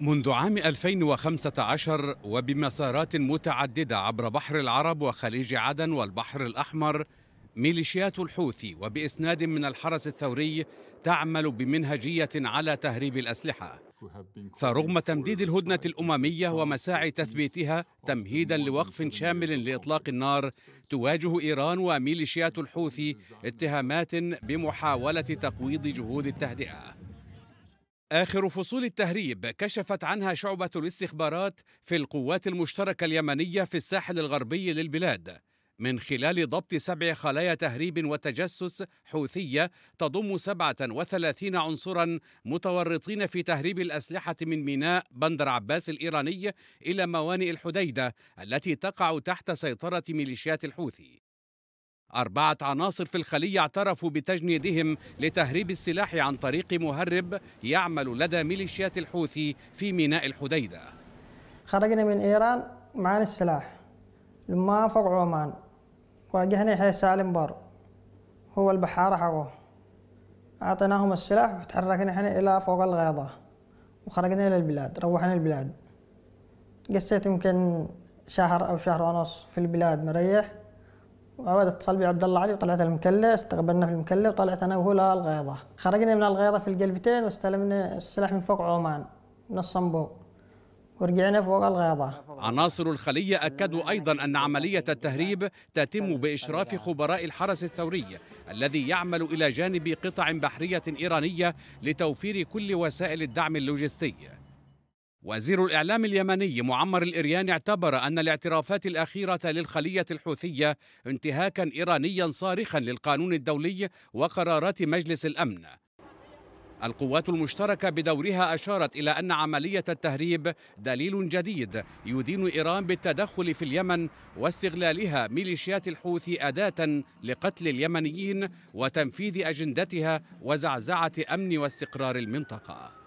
منذ عام 2015 وبمسارات متعددة عبر بحر العرب وخليج عدن والبحر الأحمر ميليشيات الحوثي وبإسناد من الحرس الثوري تعمل بمنهجية على تهريب الأسلحة فرغم تمديد الهدنة الأممية ومساعي تثبيتها تمهيدا لوقف شامل لإطلاق النار تواجه إيران وميليشيات الحوثي اتهامات بمحاولة تقويض جهود التهدئة آخر فصول التهريب كشفت عنها شعبة الاستخبارات في القوات المشتركة اليمنية في الساحل الغربي للبلاد من خلال ضبط سبع خلايا تهريب وتجسس حوثية تضم 37 عنصرا متورطين في تهريب الأسلحة من ميناء بندر عباس الإيراني إلى موانئ الحديدة التي تقع تحت سيطرة ميليشيات الحوثي أربعة عناصر في الخلية اعترفوا بتجنيدهم لتهريب السلاح عن طريق مهرب يعمل لدى ميليشيات الحوثي في ميناء الحديدة خرجنا من إيران معنا السلاح لما فوق عمان واجهنا حي سالم بار هو البحارة حقه أعطيناهم السلاح وتحركنا احنا إلى فوق الغيضة وخرجنا إلى البلاد روحنا البلاد قسيت يمكن شهر أو شهر ونص في البلاد مريح وأراد اتصال بي عبد الله علي وطلعت المكلة استقبلنا في المكلة وطلعت أنا وهو للغيضة خرجنا من الغيضة في القلبتين واستلمنا السلاح من فوق عمان من الصنبور ورجعنا فوق الغيضة عناصر الخلية أكدوا أيضا أن عملية التهريب تتم بإشراف خبراء الحرس الثوري الذي يعمل إلى جانب قطع بحرية إيرانية لتوفير كل وسائل الدعم اللوجستي وزير الإعلام اليمني معمر الإريان اعتبر أن الاعترافات الأخيرة للخلية الحوثية انتهاكا إيرانيا صارخا للقانون الدولي وقرارات مجلس الأمن القوات المشتركة بدورها أشارت إلى أن عملية التهريب دليل جديد يدين إيران بالتدخل في اليمن واستغلالها ميليشيات الحوثي أداة لقتل اليمنيين وتنفيذ أجندتها وزعزعة أمن واستقرار المنطقة